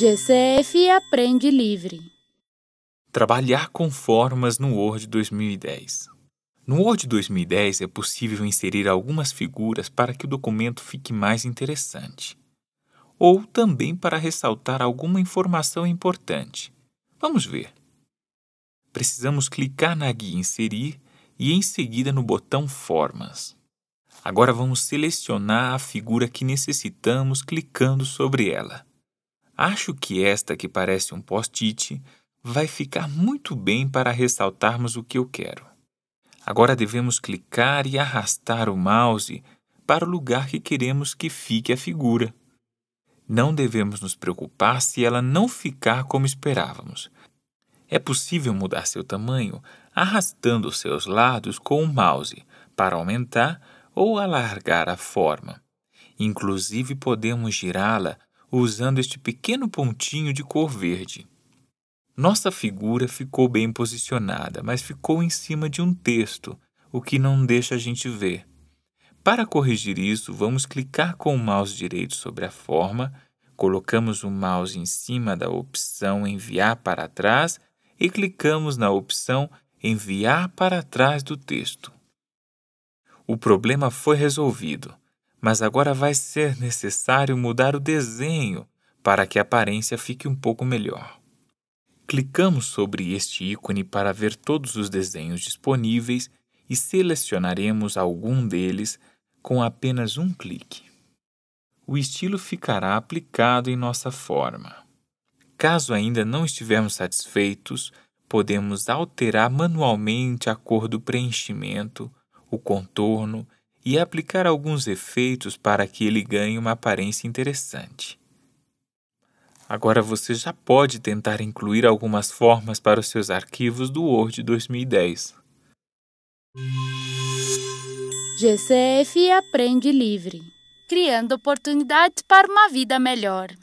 GCF Aprende Livre. Trabalhar com formas no Word 2010. No Word 2010 é possível inserir algumas figuras para que o documento fique mais interessante, ou também para ressaltar alguma informação importante. Vamos ver. Precisamos clicar na guia Inserir e em seguida no botão Formas. Agora vamos selecionar a figura que necessitamos clicando sobre ela. Acho que esta que parece um post-it vai ficar muito bem para ressaltarmos o que eu quero. Agora devemos clicar e arrastar o mouse para o lugar que queremos que fique a figura. Não devemos nos preocupar se ela não ficar como esperávamos. É possível mudar seu tamanho arrastando seus lados com o mouse para aumentar ou alargar a forma. Inclusive, podemos girá-la usando este pequeno pontinho de cor verde. Nossa figura ficou bem posicionada, mas ficou em cima de um texto, o que não deixa a gente ver. Para corrigir isso, vamos clicar com o mouse direito sobre a forma, colocamos o mouse em cima da opção Enviar para trás e clicamos na opção Enviar para trás do texto. O problema foi resolvido, mas agora vai ser necessário mudar o desenho para que a aparência fique um pouco melhor. Clicamos sobre este ícone para ver todos os desenhos disponíveis e selecionaremos algum deles com apenas um clique. O estilo ficará aplicado em nossa forma. Caso ainda não estivermos satisfeitos, podemos alterar manualmente a cor do preenchimento o contorno e aplicar alguns efeitos para que ele ganhe uma aparência interessante. Agora você já pode tentar incluir algumas formas para os seus arquivos do Word 2010. GCF Aprende Livre criando oportunidades para uma vida melhor.